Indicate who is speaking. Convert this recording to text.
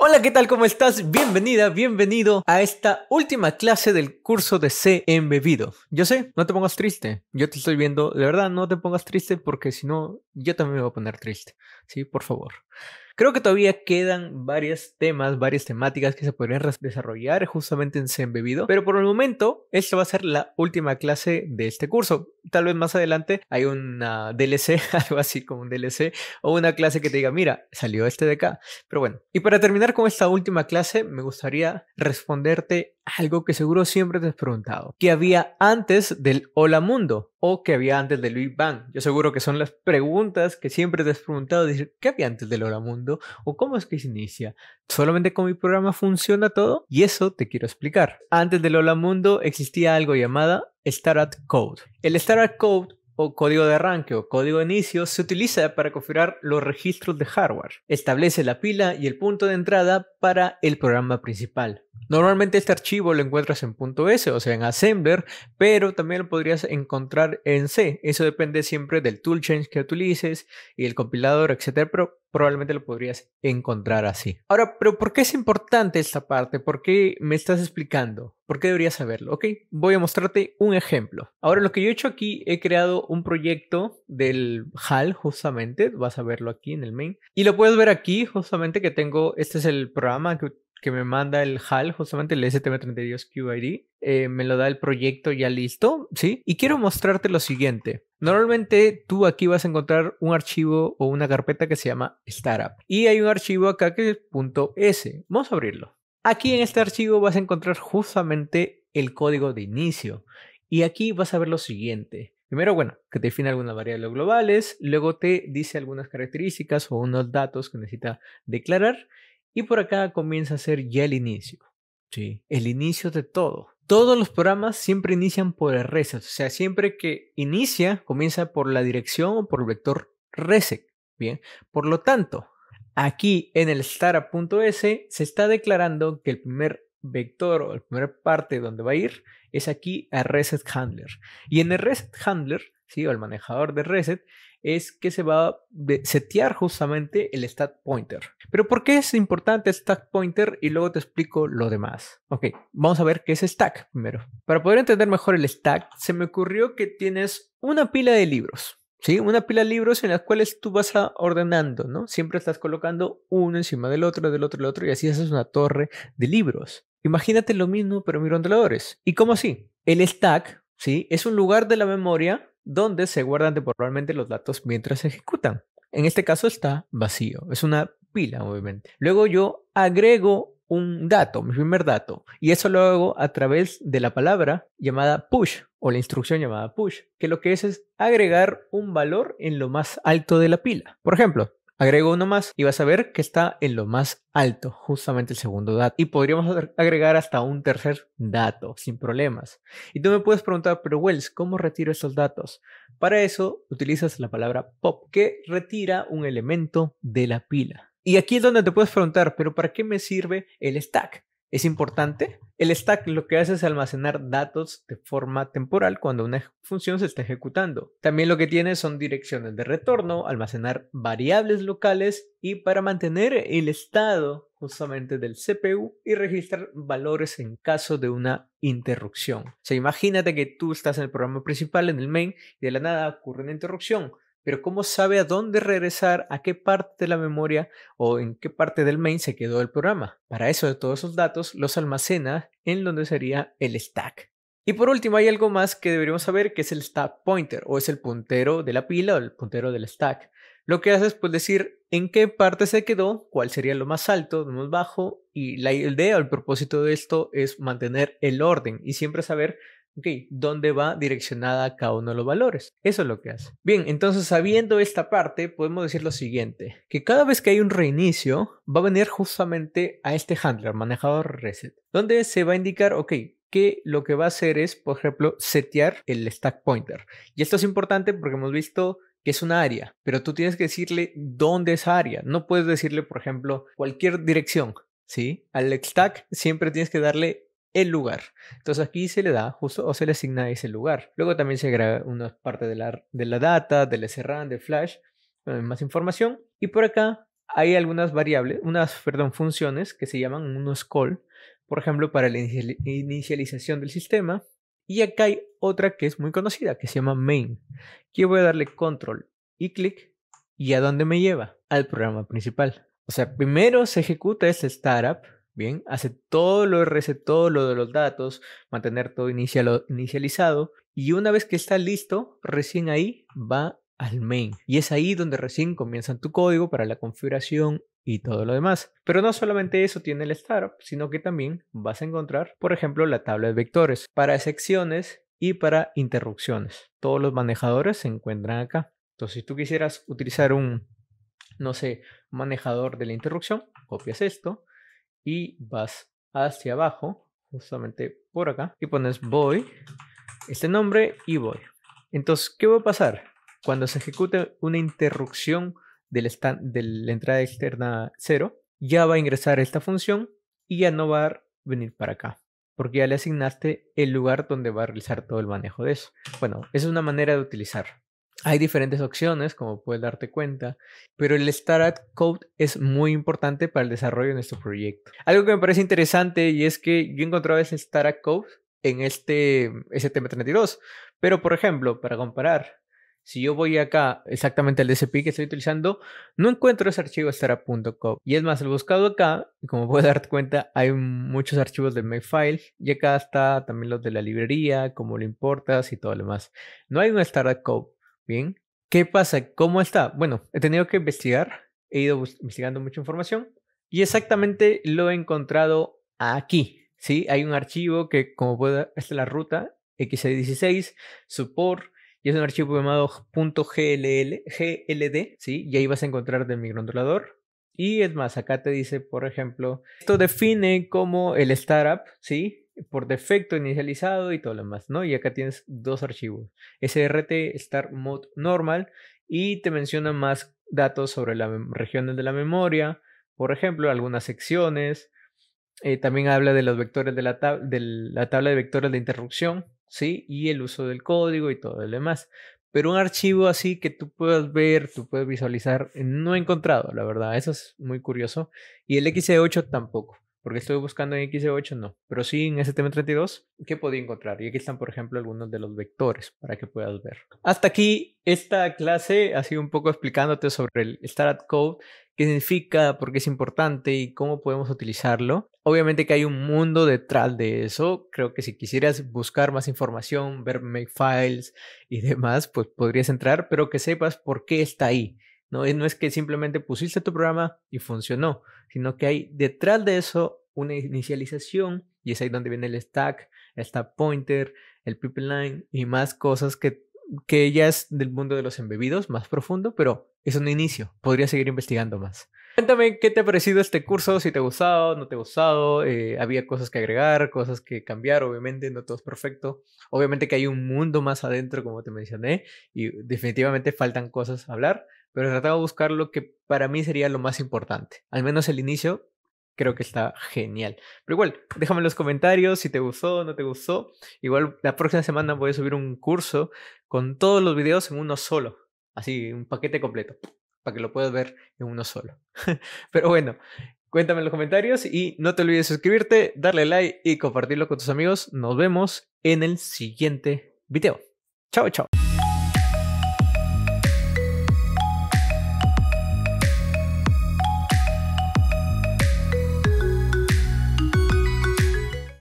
Speaker 1: Hola, ¿qué tal? ¿Cómo estás? Bienvenida, bienvenido a esta última clase del curso de C embebido. Yo sé, no te pongas triste. Yo te estoy viendo. De verdad, no te pongas triste porque si no, yo también me voy a poner triste. Sí, por favor. Creo que todavía quedan varios temas, varias temáticas que se podrían desarrollar justamente en Sembebido, pero por el momento esta va a ser la última clase de este curso. Tal vez más adelante hay una DLC, algo así como un DLC, o una clase que te diga, mira, salió este de acá. Pero bueno, y para terminar con esta última clase, me gustaría responderte algo que seguro siempre te has preguntado. ¿Qué había antes del Hola Mundo? ¿O qué había antes del Big Bang? Yo seguro que son las preguntas que siempre te has preguntado. Decir, ¿qué había antes del Hola Mundo? ¿O cómo es que se inicia? ¿Solamente con mi programa funciona todo? Y eso te quiero explicar. Antes del Hola Mundo existía algo llamada Startup Code. El Startup Code o código de arranque o código de inicio se utiliza para configurar los registros de hardware. Establece la pila y el punto de entrada para el programa principal. Normalmente este archivo lo encuentras en .s, o sea en Assembler, pero también lo podrías encontrar en C. Eso depende siempre del toolchain que utilices y el compilador, etc probablemente lo podrías encontrar así. Ahora, pero ¿por qué es importante esta parte? ¿Por qué me estás explicando? ¿Por qué deberías saberlo? Ok, voy a mostrarte un ejemplo. Ahora, lo que yo he hecho aquí, he creado un proyecto del HAL justamente, vas a verlo aquí en el main, y lo puedes ver aquí justamente que tengo, este es el programa que que me manda el HAL, justamente el STM32QID. Eh, me lo da el proyecto ya listo, ¿sí? Y quiero mostrarte lo siguiente. Normalmente tú aquí vas a encontrar un archivo o una carpeta que se llama Startup. Y hay un archivo acá que es .s. Vamos a abrirlo. Aquí en este archivo vas a encontrar justamente el código de inicio. Y aquí vas a ver lo siguiente. Primero, bueno, que define algunas variables globales, luego te dice algunas características o unos datos que necesita declarar y por acá comienza a ser ya el inicio. Sí, el inicio de todo. Todos los programas siempre inician por el reset, o sea, siempre que inicia, comienza por la dirección o por el vector reset. Bien, por lo tanto, aquí en el startup.s se está declarando que el primer vector o la primera parte donde va a ir es aquí a reset handler. Y en el reset handler, ¿sí? o el manejador de reset, es que se va a setear justamente el stack pointer. Pero ¿por qué es importante stack pointer? Y luego te explico lo demás. Ok, vamos a ver qué es stack primero. Para poder entender mejor el stack, se me ocurrió que tienes una pila de libros. ¿sí? Una pila de libros en las cuales tú vas ordenando, ¿no? Siempre estás colocando uno encima del otro, del otro, del otro, y así haces una torre de libros. Imagínate lo mismo, pero mirando controladores. ¿Y cómo así? El stack, ¿sí? Es un lugar de la memoria donde se guardan temporalmente los datos mientras se ejecutan. En este caso está vacío, es una pila obviamente. Luego yo agrego un dato, mi primer dato, y eso lo hago a través de la palabra llamada push o la instrucción llamada push, que lo que es es agregar un valor en lo más alto de la pila. Por ejemplo, Agrego uno más y vas a ver que está en lo más alto, justamente el segundo dato. Y podríamos agregar hasta un tercer dato, sin problemas. Y tú me puedes preguntar, pero Wells, ¿cómo retiro esos datos? Para eso utilizas la palabra pop, que retira un elemento de la pila. Y aquí es donde te puedes preguntar, pero ¿para qué me sirve el stack? es importante. El stack lo que hace es almacenar datos de forma temporal cuando una función se está ejecutando. También lo que tiene son direcciones de retorno, almacenar variables locales y para mantener el estado justamente del CPU y registrar valores en caso de una interrupción. O sea, imagínate que tú estás en el programa principal, en el main, y de la nada ocurre una interrupción pero cómo sabe a dónde regresar, a qué parte de la memoria o en qué parte del main se quedó el programa. Para eso, de todos esos datos los almacena en donde sería el stack. Y por último, hay algo más que deberíamos saber que es el stack pointer o es el puntero de la pila o el puntero del stack. Lo que hace es pues, decir en qué parte se quedó, cuál sería lo más alto, lo más bajo, y la idea o el propósito de esto es mantener el orden y siempre saber ok, ¿dónde va direccionada cada uno de los valores? Eso es lo que hace. Bien, entonces sabiendo esta parte, podemos decir lo siguiente, que cada vez que hay un reinicio, va a venir justamente a este handler, manejador reset, donde se va a indicar, ok, que lo que va a hacer es, por ejemplo, setear el stack pointer. Y esto es importante porque hemos visto que es una área, pero tú tienes que decirle dónde es área. No puedes decirle, por ejemplo, cualquier dirección, ¿sí? Al stack siempre tienes que darle el lugar. Entonces aquí se le da justo o se le asigna ese lugar. Luego también se agrega una parte de la, de la data, del SRAM, del flash, más información. Y por acá hay algunas variables, unas, perdón, funciones que se llaman unos call, por ejemplo, para la inicialización del sistema. Y acá hay otra que es muy conocida, que se llama main, que voy a darle control y clic. ¿Y a dónde me lleva? Al programa principal. O sea, primero se ejecuta ese startup Bien, hace todo lo todo lo de los datos, mantener todo inicializado y una vez que está listo, recién ahí va al main. Y es ahí donde recién comienzan tu código para la configuración y todo lo demás. Pero no solamente eso tiene el startup, sino que también vas a encontrar, por ejemplo, la tabla de vectores para secciones y para interrupciones. Todos los manejadores se encuentran acá. Entonces, si tú quisieras utilizar un, no sé, manejador de la interrupción, copias esto, y vas hacia abajo, justamente por acá, y pones voy, este nombre y voy. Entonces, ¿qué va a pasar? Cuando se ejecute una interrupción del stand, de la entrada externa 0, ya va a ingresar esta función y ya no va a venir para acá, porque ya le asignaste el lugar donde va a realizar todo el manejo de eso. Bueno, esa es una manera de utilizar. Hay diferentes opciones, como puedes darte cuenta, pero el Startup Code es muy importante para el desarrollo de nuestro proyecto. Algo que me parece interesante y es que yo encontraba ese Startup Code en este STM32, pero por ejemplo, para comparar, si yo voy acá exactamente al DSP que estoy utilizando, no encuentro ese archivo startup.com. Y es más, el buscado acá, como puedes darte cuenta, hay muchos archivos de Makefile. Y acá está también los de la librería, cómo lo importas y todo lo demás. No hay un startup code. Bien. ¿Qué pasa? ¿Cómo está? Bueno, he tenido que investigar, he ido investigando mucha información y exactamente lo he encontrado aquí. Sí, hay un archivo que, como puede, es la ruta x 16 support, y es un archivo llamado .gll, .gld, ¿sí? Y ahí vas a encontrar del microondulador Y es más, acá te dice, por ejemplo, esto define como el startup, ¿sí? por defecto inicializado y todo lo demás, ¿no? Y acá tienes dos archivos, SRT Start Mode Normal y te menciona más datos sobre las regiones de la memoria, por ejemplo, algunas secciones. Eh, también habla de los vectores de la, la tabla de vectores de interrupción, ¿sí? Y el uso del código y todo lo demás. Pero un archivo así que tú puedas ver, tú puedes visualizar, no he encontrado, la verdad. Eso es muy curioso. Y el x 8 e tampoco porque estoy buscando en X8, e no, pero sí en STM32, ¿qué podía encontrar? Y aquí están, por ejemplo, algunos de los vectores para que puedas ver. Hasta aquí esta clase ha sido un poco explicándote sobre el Startup Code, qué significa, por qué es importante y cómo podemos utilizarlo. Obviamente que hay un mundo detrás de eso. Creo que si quisieras buscar más información, ver makefiles y demás, pues podrías entrar, pero que sepas por qué está ahí no, no es que simplemente pusiste tu programa y funcionó, sino que hay detrás de eso una inicialización y es ahí donde viene el stack, el stack pointer, el pipeline y más cosas que, que ya es del mundo de los embebidos, más profundo, pero es un inicio. Podría seguir investigando más. Cuéntame qué te ha parecido este curso, si te ha gustado, no te ha gustado, eh, había cosas que agregar, cosas que cambiar, obviamente no todo es perfecto, obviamente que hay un mundo más adentro, como te mencioné, y definitivamente faltan cosas a hablar, pero trataba de buscar lo que para mí sería lo más importante. Al menos el inicio creo que está genial. Pero igual, déjame en los comentarios si te gustó o no te gustó. Igual la próxima semana voy a subir un curso con todos los videos en uno solo. Así, un paquete completo, para que lo puedas ver en uno solo. Pero bueno, cuéntame en los comentarios y no te olvides suscribirte, darle like y compartirlo con tus amigos. Nos vemos en el siguiente video. Chao, chao.